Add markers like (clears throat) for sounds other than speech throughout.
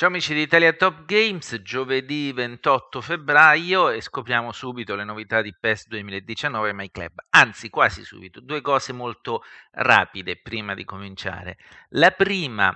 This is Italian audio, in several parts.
Ciao amici di Italia Top Games, giovedì 28 febbraio e scopriamo subito le novità di PES 2019 My Club. Anzi, quasi subito, due cose molto rapide prima di cominciare. La prima,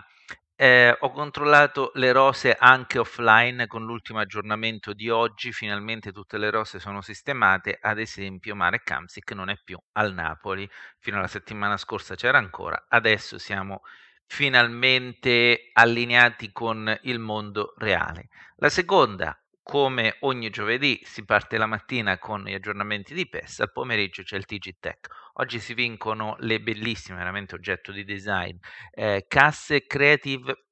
eh, ho controllato le rose anche offline con l'ultimo aggiornamento di oggi, finalmente tutte le rose sono sistemate, ad esempio Marek Kamsik non è più al Napoli, fino alla settimana scorsa c'era ancora, adesso siamo finalmente allineati con il mondo reale. La seconda, come ogni giovedì, si parte la mattina con gli aggiornamenti di PES, al pomeriggio c'è il TG Tech. Oggi si vincono le bellissime, veramente oggetto di design, eh, casse Creative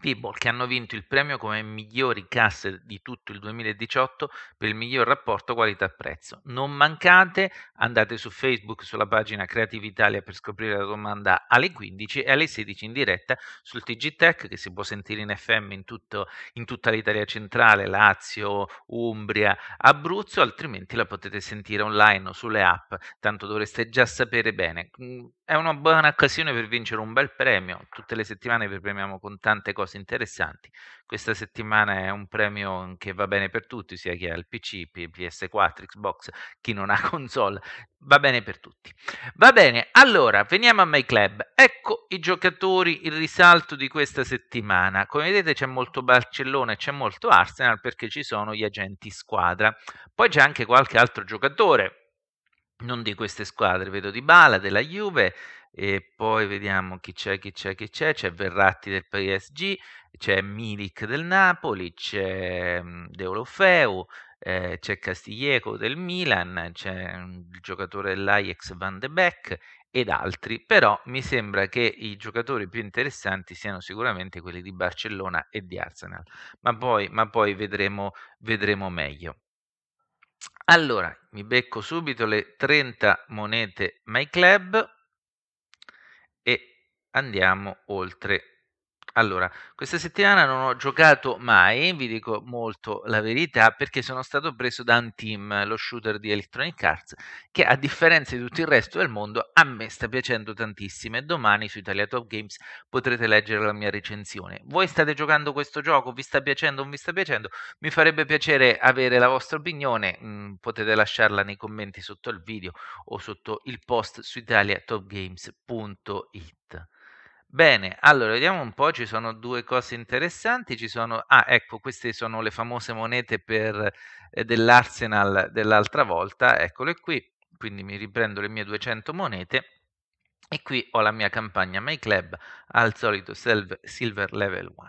People che hanno vinto il premio come migliori casse di tutto il 2018 per il miglior rapporto qualità-prezzo. Non mancate, andate su Facebook sulla pagina Creative Italia per scoprire la domanda alle 15 e alle 16 in diretta sul TG Tech che si può sentire in FM in, tutto, in tutta l'Italia centrale, Lazio, Umbria, Abruzzo, altrimenti la potete sentire online o sulle app, tanto dovreste già sapere bene. Mm, è una buona occasione per vincere un bel premio, tutte le settimane vi premiamo con tante cose cose interessanti. Questa settimana è un premio che va bene per tutti, sia chi ha il PC, PS4, Xbox, chi non ha (laughs) console, va bene per tutti. Va bene, allora veniamo a My Club. Ecco i giocatori, il risalto di questa settimana. Come vedete c'è molto Barcellona e c'è molto Arsenal perché ci sono gli agenti squadra. Poi c'è anche qualche altro giocatore, non di queste squadre, vedo di Bala, della Juve, e poi vediamo chi c'è, chi c'è, chi c'è, c'è Verratti del PSG, c'è Milik del Napoli, c'è mhmm, Deolofeu, eh, c'è Castiglieco del Milan, c'è mhmm, il giocatore dell'Ajax Van de Beek ed altri, però mi sembra che i giocatori più interessanti siano sicuramente quelli di Barcellona e di Arsenal, ma poi, ma poi vedremo, vedremo meglio. Allora, mi becco subito le 30 monete My Club andiamo oltre. Allora, questa settimana non ho giocato mai, vi dico molto la verità, perché sono stato preso da un team, lo shooter di Electronic Arts, che a differenza di tutto il resto del mondo a me sta piacendo tantissimo e domani su Italia Top Games potrete leggere la mia recensione. Voi state giocando questo gioco, vi sta piacendo o non vi sta piacendo? Mi farebbe piacere avere la vostra opinione, mm, potete lasciarla nei commenti sotto il video o sotto il post su italiatopgames.it. Bene, allora vediamo un po', ci sono due cose interessanti, ci sono ah ecco queste sono le famose monete per ehm, dell'Arsenal dell'altra volta, eccole qui, quindi mi riprendo le mie 200 monete e qui ho la mia campagna My Club al solito selve Silver Level 1.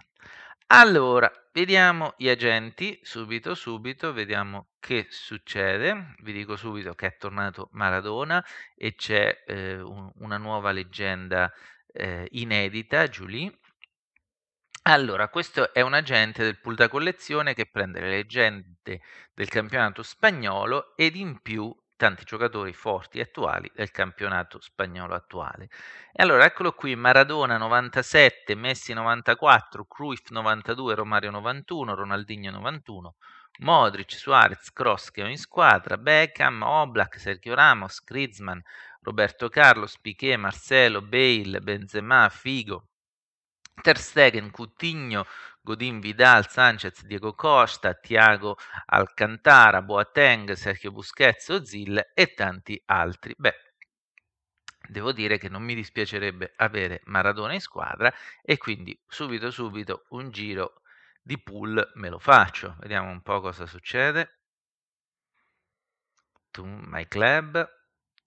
Allora, vediamo gli agenti, subito subito, vediamo che succede. Vi dico subito che è tornato Maradona e c'è eh, un una nuova leggenda eh, inedita, Julie. Allora, questo è un agente del pool da collezione che prende le leggende del campionato spagnolo ed in più tanti giocatori forti e attuali del campionato spagnolo attuale. E allora eccolo qui, Maradona 97, Messi 94, Cruyff 92, Romario 91, Ronaldinho 91, Modric, Suarez, Cross che ho in squadra, Beckham, Oblak, Sergio Ramos, Griezmann, Roberto Carlos, Piquet, Marcelo, Bale, Benzema, Figo, Ter Stegen, Coutinho, Godin, Vidal, Sanchez, Diego Costa, Tiago Alcantara, Boateng, Sergio Busquets, Ozil e tanti altri. Beh, devo dire che non mi dispiacerebbe avere Maradona in squadra e quindi subito subito un giro di pull me lo faccio. Vediamo un po' cosa succede. To my club.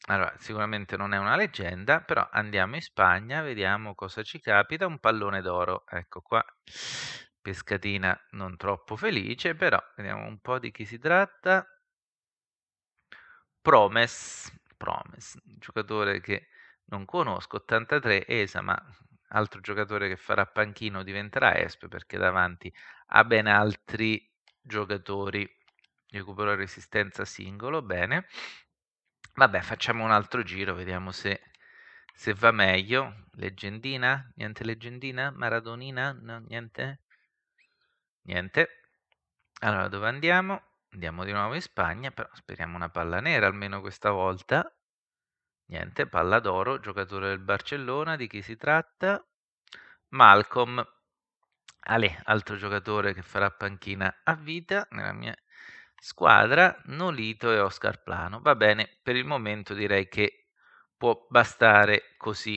Allora, sicuramente non è una leggenda, però andiamo in Spagna, vediamo cosa ci capita. Un pallone d'oro, ecco qua. Pescatina non troppo felice, però vediamo un po' di chi si tratta. Promes, Promes, un giocatore che non conosco, 83 ESA, ma altro giocatore che farà panchino diventerà Esp perché davanti ha ben altri giocatori. Recupero resistenza singolo, bene. Vabbè, facciamo un altro giro, vediamo se, se va meglio. Leggendina? Niente leggendina Maradonina? No, niente? Niente. Allora, dove andiamo? Andiamo di nuovo in Spagna, però speriamo una palla nera almeno questa volta. Niente, palla d'oro, giocatore del Barcellona, di chi si tratta? Malcolm. Ale, altro giocatore che farà panchina a vita nella mia squadra, Nolito e Oscar Plano. Va bene, per il momento direi che può bastare così.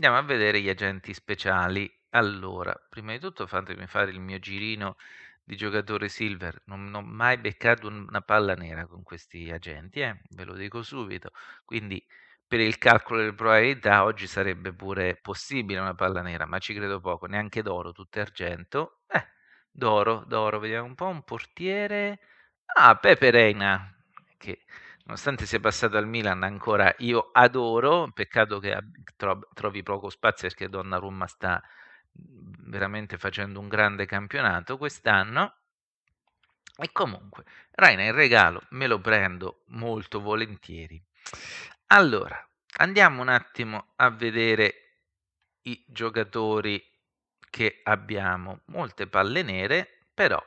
Andiamo a vedere gli agenti speciali. Allora, prima di tutto fatemi fare il mio girino di giocatore silver, non, non ho mai beccato una palla nera con questi agenti, eh? ve lo dico subito. Quindi per il calcolo delle probabilità oggi sarebbe pure possibile una palla nera, ma ci credo poco, neanche d'oro, tutto argento. Eh, d'oro, d'oro, vediamo un po', un portiere... Ah, Pepe Reina, che nonostante sia passato al Milan ancora io adoro, peccato che trovi poco spazio perché Donna Rumma sta mhmm, veramente facendo un grande campionato quest'anno. E comunque, Reina, il regalo me lo prendo molto volentieri. Allora, andiamo un attimo a vedere i giocatori che abbiamo. Molte palle nere, però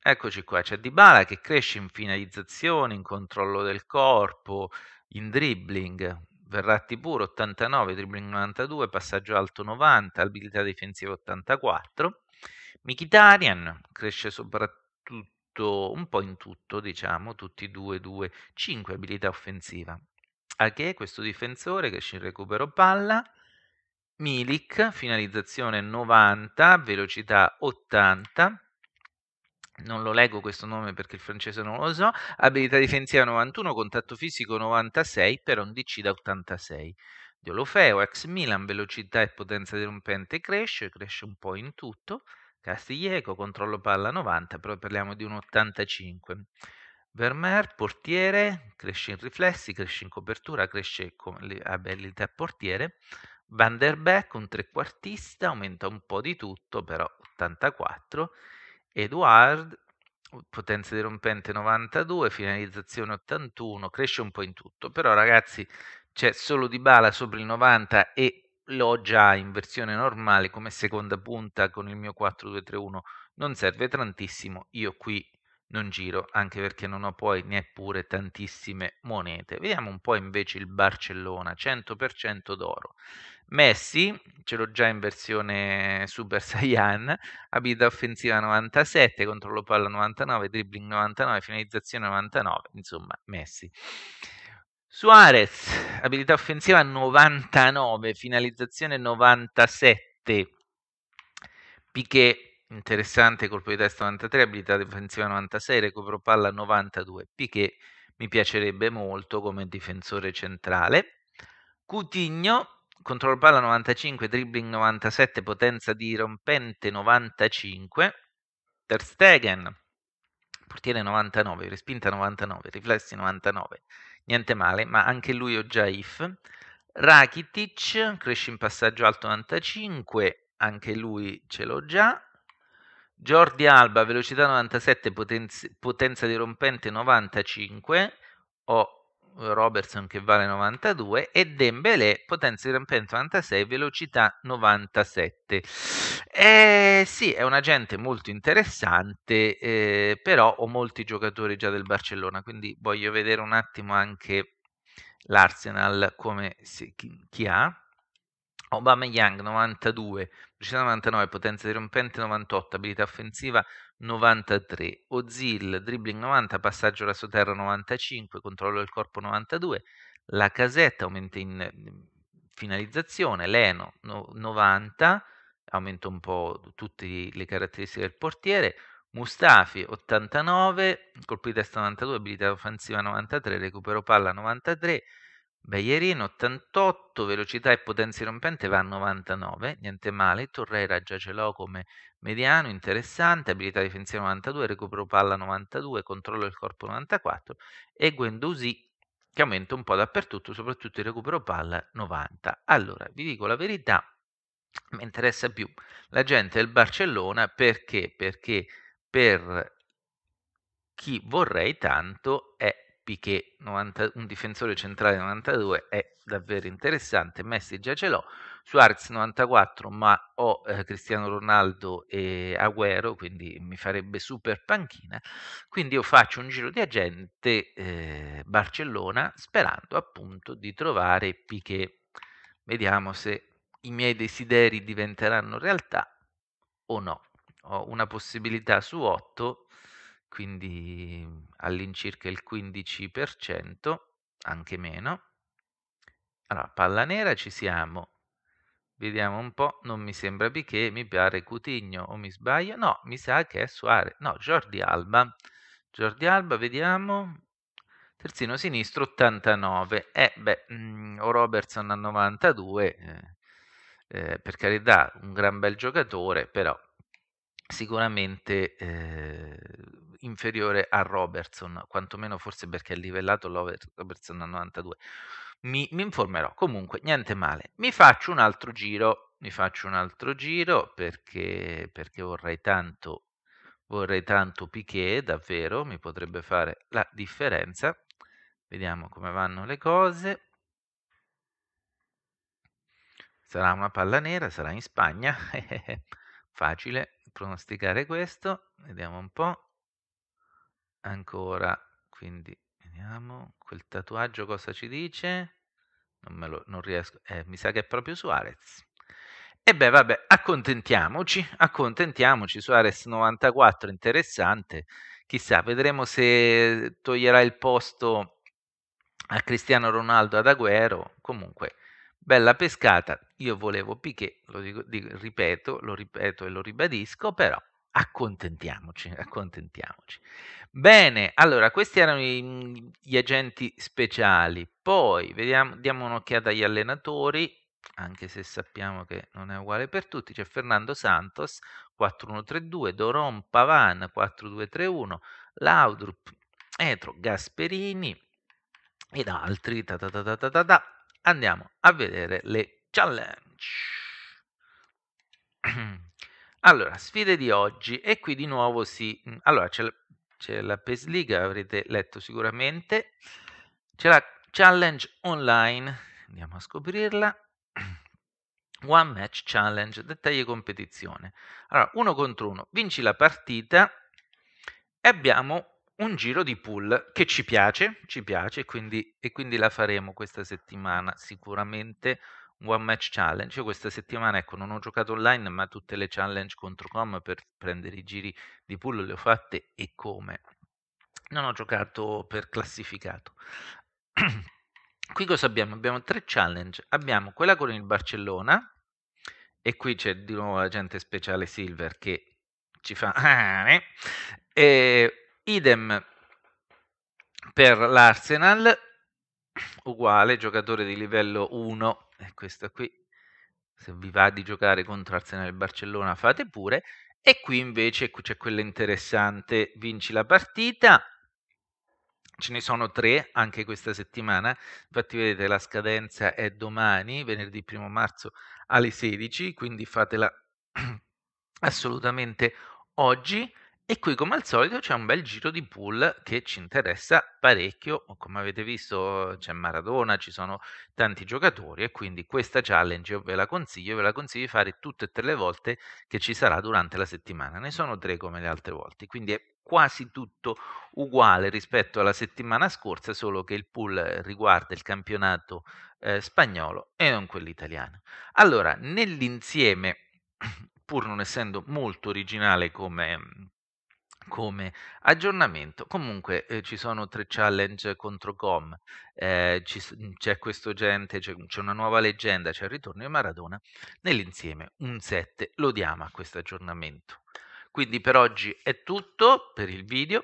eccoci qua, c'è Dybala che cresce in finalizzazione, in controllo del corpo, in dribbling. Verratti puro 89, dribbling 92, passaggio alto 90, abilità difensiva 84. Mikitarian cresce soprattutto un po' in tutto, diciamo, tutti 2-2-5 abilità offensiva Ache, questo difensore che in recupero palla, Milik, finalizzazione 90, velocità 80, non lo leggo questo nome perché il francese non lo so, abilità difensiva 91, contatto fisico 96 per un DC da 86. Diolofeo, ex Milan, velocità e potenza dirompente cresce, cresce un po' in tutto. Castiglieco, controllo palla 90, però parliamo di un 85. Vermeer, portiere, cresce in riflessi, cresce in copertura, cresce con le abilità portiere. Van der Beek, un trequartista, aumenta un po' di tutto, però 84. Eduard, potenza dirompente 92, finalizzazione 81, cresce un po' in tutto. Però ragazzi, c'è solo di bala sopra il 90 e l'ho già in versione normale come seconda punta con il mio 4-2-3-1. Non serve tantissimo, io qui non giro, anche perché non ho poi neppure tantissime monete. Vediamo un po' invece il Barcellona, 100% d'oro. Messi, ce l'ho già in versione Super Saiyan, abita offensiva 97, controllo palla 99, dribbling 99, finalizzazione 99, insomma Messi. Suarez, abilità offensiva 99, finalizzazione 97. Piquet interessante, colpo di testa 93, abilità difensiva 96, recupero palla 92, Piché mi piacerebbe molto come difensore centrale. Cutigno, controllo palla 95, dribbling 97, potenza di rompente 95. Ter Stegen, portiere 99, respinta 99, riflessi 99, niente male, ma anche lui ho già if. Rakitic, cresce in passaggio alto 95, anche lui ce l'ho già. Jordi Alba, velocità 97, potenza, potenza dirompente 95, o eh, Robertson che vale 92 e Dembélé potenza dirompente 96, velocità 97. Eh, sì, è un agente molto interessante, eh, però ho molti giocatori già del Barcellona, quindi voglio vedere un attimo anche l'Arsenal come si, chi, chi ha Obama Young 92, velocità 99, potenza dirompente 98, abilità offensiva 93, Ozil dribbling 90, passaggio alla terra 95, controllo del corpo 92, la casetta aumenta in finalizzazione, Leno no, 90, aumenta un po' tutte le caratteristiche del portiere, Mustafi 89, colpi di testa 92, abilità offensiva 93, recupero palla 93, Bellerin 88, velocità e potenza rompente va a 99, niente male. Torreira già ce l'ho come mediano, interessante, abilità difensiva 92, recupero palla 92, controllo del corpo 94 e Guendouzi che aumenta un po' dappertutto, soprattutto il recupero palla 90. Allora, vi dico la verità, mi interessa più la gente del Barcellona perché? Perché per chi vorrei tanto è Piché, un difensore centrale 92, è davvero interessante. Messi già ce l'ho. Suarez 94, ma ho eh, Cristiano Ronaldo e Agüero, quindi mi farebbe super panchina. Quindi io faccio un giro di agente eh, Barcellona sperando appunto di trovare Piché. Vediamo se i miei desideri diventeranno realtà o no. Ho una possibilità su 8 quindi all'incirca il 15%, anche meno. Allora, palla nera ci siamo. Vediamo un po', non mi sembra Piquet, mi pare Cutigno o mi sbaglio? No, mi sa che è Suarez. No, Jordi Alba. Jordi Alba, vediamo. Terzino sinistro 89. Eh, beh, mh, mm, o Robertson a 92. Eh, eh, per carità, un gran bel giocatore, però sicuramente eh, inferiore a Robertson, quantomeno forse perché è livellato Robertson a 92. Mi, mi informerò. Comunque, niente male. Mi faccio un altro giro, mi faccio un altro giro perché, perché vorrei tanto vorrei tanto Piquet, davvero, mi potrebbe fare la differenza. Vediamo come vanno le cose. Sarà una palla nera, sarà in Spagna. (laughs) Facile pronosticare questo. Vediamo un po' ancora quindi vediamo quel tatuaggio cosa ci dice non, lo, non riesco eh, mi sa che è proprio Suarez e beh vabbè accontentiamoci accontentiamoci Suarez 94 interessante chissà vedremo se toglierà il posto a Cristiano Ronaldo ad Aguero comunque bella pescata io volevo Piquet lo dico, dico, ripeto lo ripeto e lo ribadisco però accontentiamoci, (laughs) accontentiamoci. Bene, allora questi erano i, gli agenti speciali, poi vediamo, diamo un'occhiata agli allenatori, anche se sappiamo che non è uguale per tutti, c'è Fernando Santos 4132, Doron Pavan 4231, Laudrup, Etro, Gasperini ed altri. Ta ta ta Andiamo a vedere le challenge. (clears throat) Allora, sfide di oggi e qui di nuovo si... Mm, allora, c'è la, c'è la PES League, avrete letto sicuramente. C'è la Challenge Online, andiamo a scoprirla. (clears throat) One Match Challenge, dettagli competizione. Allora, uno contro uno, vinci la partita e abbiamo un giro di pool che ci piace, ci piace, quindi, e quindi la faremo questa settimana sicuramente One Match Challenge. Io questa settimana, ecco, non ho giocato online, ma tutte le challenge contro com per prendere i giri di pool le ho fatte e come. Non ho giocato per classificato. (clears throat) qui cosa abbiamo? Abbiamo tre challenge. Abbiamo quella con il Barcellona e qui c'è di nuovo l'agente speciale Silver che ci fa... (laughs) e, idem per l'Arsenal, uguale, giocatore di livello 1 è eh, questa qui. Se vi va di giocare contro Arsenal e Barcellona, fate pure. E qui invece c'è quella interessante, vinci la partita. Ce ne sono tre anche questa settimana, infatti vedete la scadenza è domani, venerdì 1 marzo alle 16, quindi fatela (clears throat) assolutamente oggi e qui come al solito c'è un bel giro di pool che ci interessa parecchio, come avete visto c'è Maradona, ci sono tanti giocatori e quindi questa challenge io ve la consiglio, ve la consiglio di fare tutte e tre le volte che ci sarà durante la settimana, ne sono tre come le altre volte, quindi è quasi tutto uguale rispetto alla settimana scorsa, solo che il pool riguarda il campionato eh, spagnolo e non quello italiano. Allora, nell'insieme, (clears throat) pur non essendo molto originale come come aggiornamento. Comunque eh, ci sono tre challenge contro GOM, eh, ci, c'è questo gente, c'è, c'è, una nuova leggenda, c'è il ritorno di Maradona, nell'insieme un 7 lo diamo a questo aggiornamento. Quindi per oggi è tutto per il video,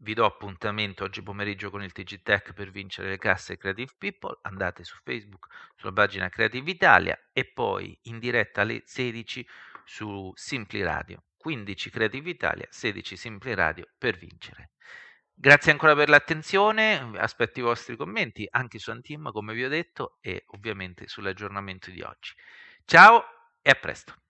vi do appuntamento oggi pomeriggio con il TG Tech per vincere le casse Creative People, andate su Facebook, sulla pagina Creative Italia e poi in diretta alle 16 su Simpli Radio. 15 Creative Italia, 16 Simpli Radio per vincere. Grazie ancora per l'attenzione, aspetto i vostri commenti anche su Antim, come vi ho detto, e ovviamente sull'aggiornamento di oggi. Ciao e a presto!